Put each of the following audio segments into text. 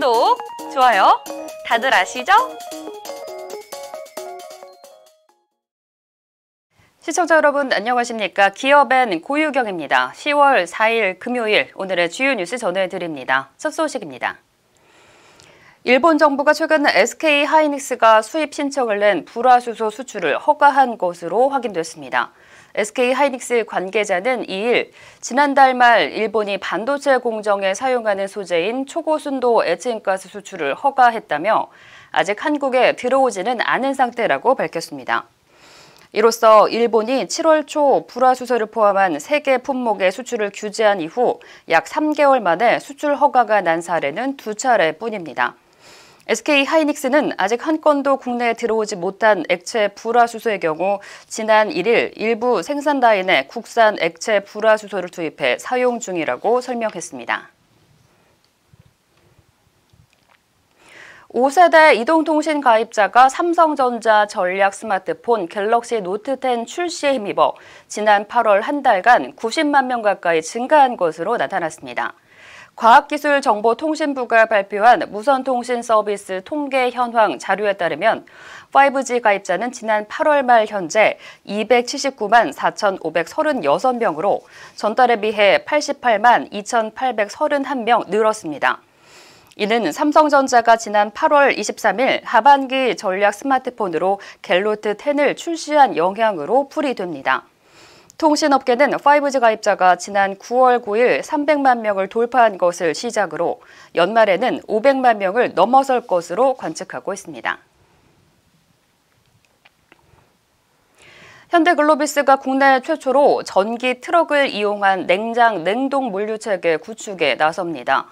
구독, 좋아요 다들 아시죠? 시청자 여러분 안녕하십니까 기업엔 고유경입니다. 10월 4일 금요일 오늘의 주요 뉴스 전해드립니다. 첫 소식입니다. 일본 정부가 최근 SK 하이닉스가 수입 신청을 낸 불화수소 수출을 허가한 것으로 확인됐습니다. SK 하이닉스 관계자는 2일 지난달 말 일본이 반도체 공정에 사용하는 소재인 초고순도 에칭가스 수출을 허가했다며 아직 한국에 들어오지는 않은 상태라고 밝혔습니다. 이로써 일본이 7월 초 불화수소를 포함한 3개 품목의 수출을 규제한 이후 약 3개월 만에 수출 허가가 난 사례는 두 차례뿐입니다. SK 하이닉스는 아직 한 건도 국내에 들어오지 못한 액체 불화수소의 경우 지난 1일 일부 생산 라인에 국산 액체 불화수소를 투입해 사용 중이라고 설명했습니다. 5세대 이동통신 가입자가 삼성전자 전략 스마트폰 갤럭시 노트10 출시에 힘입어 지난 8월 한 달간 90만 명 가까이 증가한 것으로 나타났습니다. 과학기술정보통신부가 발표한 무선통신 서비스 통계 현황 자료에 따르면 5G 가입자는 지난 8월 말 현재 279만 4,536명으로 전달에 비해 88만 2,831명 늘었습니다. 이는 삼성전자가 지난 8월 23일 하반기 전략 스마트폰으로 갤로트 10을 출시한 영향으로 풀이됩니다. 통신업계는 5G 가입자가 지난 9월 9일 300만 명을 돌파한 것을 시작으로 연말에는 500만 명을 넘어설 것으로 관측하고 있습니다. 현대글로비스가 국내 최초로 전기 트럭을 이용한 냉장 냉동 물류체계 구축에 나섭니다.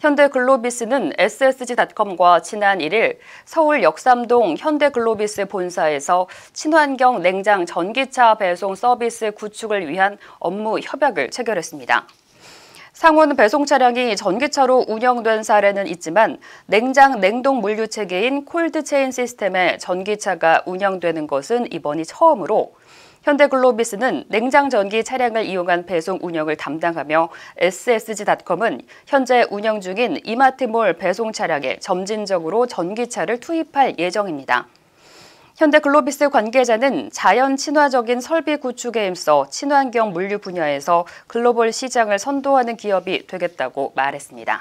현대글로비스는 ssg.com과 지난 1일 서울 역삼동 현대글로비스 본사에서 친환경 냉장 전기차 배송 서비스 구축을 위한 업무 협약을 체결했습니다. 상온 배송 차량이 전기차로 운영된 사례는 있지만 냉장 냉동 물류 체계인 콜드체인 시스템에 전기차가 운영되는 것은 이번이 처음으로 현대글로비스는 냉장 전기 차량을 이용한 배송 운영을 담당하며 s s g c o m 은 현재 운영 중인 이마트몰 배송 차량에 점진적으로 전기차를 투입할 예정입니다. 현대글로비스 관계자는 자연 친화적인 설비 구축에 힘써 친환경 물류 분야에서 글로벌 시장을 선도하는 기업이 되겠다고 말했습니다.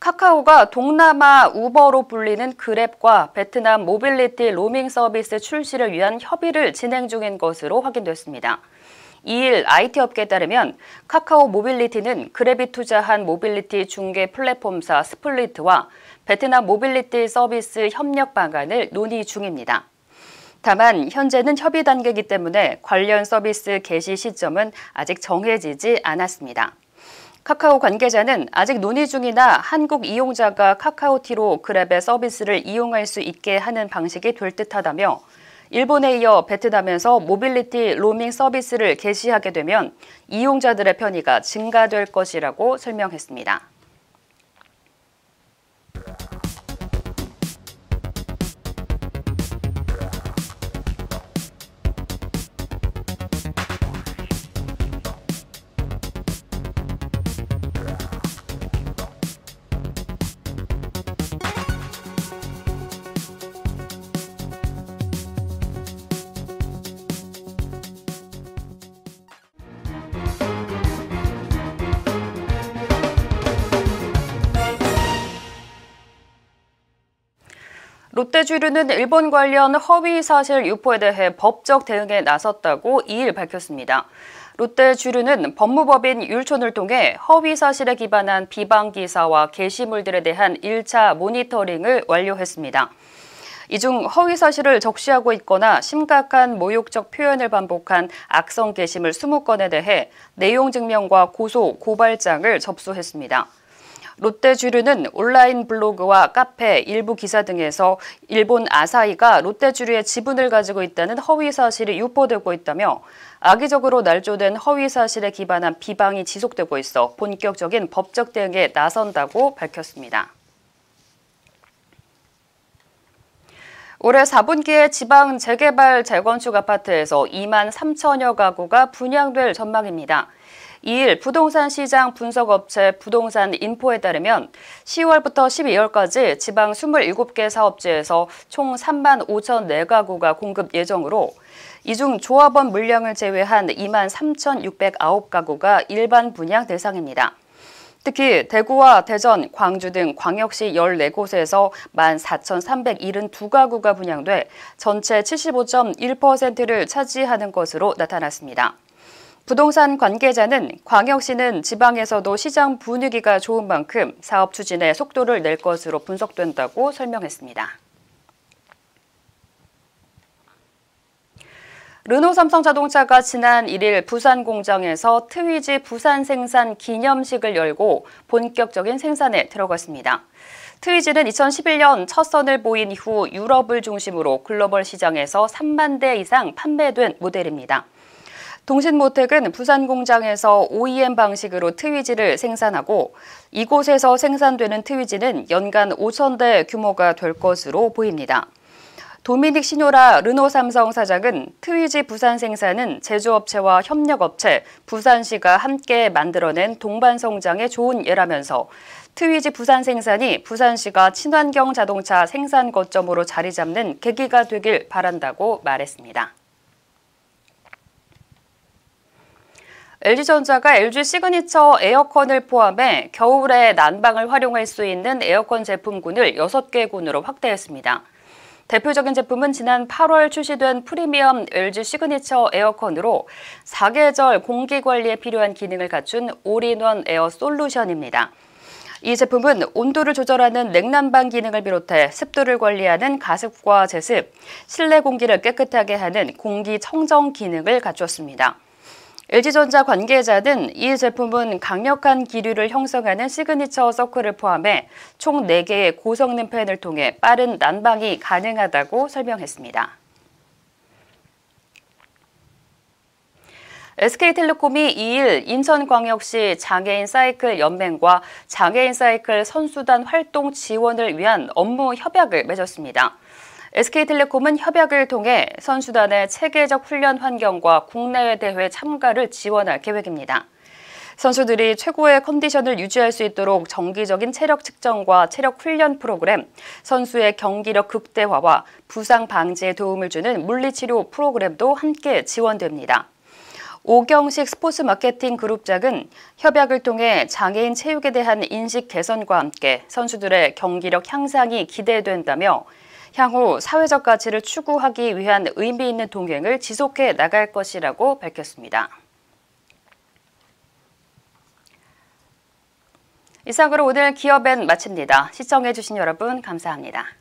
카카오가 동남아 우버로 불리는 그랩과 베트남 모빌리티 로밍 서비스 출시를 위한 협의를 진행 중인 것으로 확인됐습니다. 2일 IT 업계에 따르면 카카오 모빌리티는 그랩이 투자한 모빌리티 중개 플랫폼사 스플리트와 베트남 모빌리티 서비스 협력 방안을 논의 중입니다. 다만 현재는 협의 단계이기 때문에 관련 서비스 개시 시점은 아직 정해지지 않았습니다. 카카오 관계자는 아직 논의 중이나 한국 이용자가 카카오티로 그랩의 서비스를 이용할 수 있게 하는 방식이 될 듯하다며 일본에 이어 베트남에서 모빌리티 로밍 서비스를 개시하게 되면 이용자들의 편의가 증가될 것이라고 설명했습니다. 롯데주류는 일본 관련 허위 사실 유포에 대해 법적 대응에 나섰다고 2일 밝혔습니다. 롯데주류는 법무법인 율촌을 통해 허위 사실에 기반한 비방 기사와 게시물들에 대한 1차 모니터링을 완료했습니다. 이 중 허위 사실을 적시하고 있거나 심각한 모욕적 표현을 반복한 악성 게시물 20건에 대해 내용 증명과 고소, 고발장을 접수했습니다. 롯데주류는 온라인 블로그와 카페, 일부 기사 등에서 일본 아사히가 롯데주류의 지분을 가지고 있다는 허위 사실이 유포되고 있다며 악의적으로 날조된 허위 사실에 기반한 비방이 지속되고 있어 본격적인 법적 대응에 나선다고 밝혔습니다. 올해 4분기에 지방 재개발 재건축 아파트에서 2만 3천여 가구가 분양될 전망입니다. 2일 부동산 시장 분석업체 부동산 인포에 따르면 10월부터 12월까지 지방 27개 사업지에서 총 3만 5천 4가구가 공급 예정으로 이 중 조합원 물량을 제외한 2만 3,609가구가 일반 분양 대상입니다. 특히 대구와 대전, 광주 등 광역시 14곳에서 14,372가구가 분양돼 전체 75.1%를 차지하는 것으로 나타났습니다. 부동산 관계자는 광역시는 지방에서도 시장 분위기가 좋은 만큼 사업 추진에 속도를 낼 것으로 분석된다고 설명했습니다. 르노삼성자동차가 지난 1일 부산 공장에서 트위지 부산 생산 기념식을 열고 본격적인 생산에 들어갔습니다. 트위지는 2011년 첫 선을 보인 이후 유럽을 중심으로 글로벌 시장에서 3만 대 이상 판매된 모델입니다. 동신모텍은 부산 공장에서 OEM 방식으로 트위지를 생산하고 이곳에서 생산되는 트위지는 연간 5천 대 규모가 될 것으로 보입니다. 도미닉 시효라 르노삼성 사장은 트위지 부산 생산은 제조업체와 협력업체, 부산시가 함께 만들어낸 동반성장의 좋은 예라면서 트위지 부산 생산이 부산시가 친환경 자동차 생산 거점으로 자리 잡는 계기가 되길 바란다고 말했습니다. LG전자가 LG 시그니처 에어컨을 포함해 겨울에 난방을 활용할 수 있는 에어컨 제품군을 6개 군으로 확대했습니다. 대표적인 제품은 지난 8월 출시된 프리미엄 LG 시그니처 에어컨으로 사계절 공기 관리에 필요한 기능을 갖춘 올인원 에어 솔루션입니다. 이 제품은 온도를 조절하는 냉난방 기능을 비롯해 습도를 관리하는 가습과 제습, 실내 공기를 깨끗하게 하는 공기청정 기능을 갖추었습니다. LG전자 관계자는 이 제품은 강력한 기류를 형성하는 시그니처 서클을 포함해 총 4개의 고성능 팬을 통해 빠른 난방이 가능하다고 설명했습니다. SK텔레콤이 2일 인천광역시 장애인 사이클 연맹과 장애인 사이클 선수단 활동 지원을 위한 업무 협약을 맺었습니다. SK텔레콤은 협약을 통해 선수단의 체계적 훈련 환경과 국내외 대회 참가를 지원할 계획입니다. 선수들이 최고의 컨디션을 유지할 수 있도록 정기적인 체력 측정과 체력 훈련 프로그램, 선수의 경기력 극대화와 부상 방지에 도움을 주는 물리치료 프로그램도 함께 지원됩니다. 오경식 스포츠 마케팅 그룹장은 협약을 통해 장애인 체육에 대한 인식 개선과 함께 선수들의 경기력 향상이 기대된다며 향후 사회적 가치를 추구하기 위한 의미 있는 동행을 지속해 나갈 것이라고 밝혔습니다. 이상으로 오늘 기업엔 마칩니다. 시청해주신 여러분 감사합니다.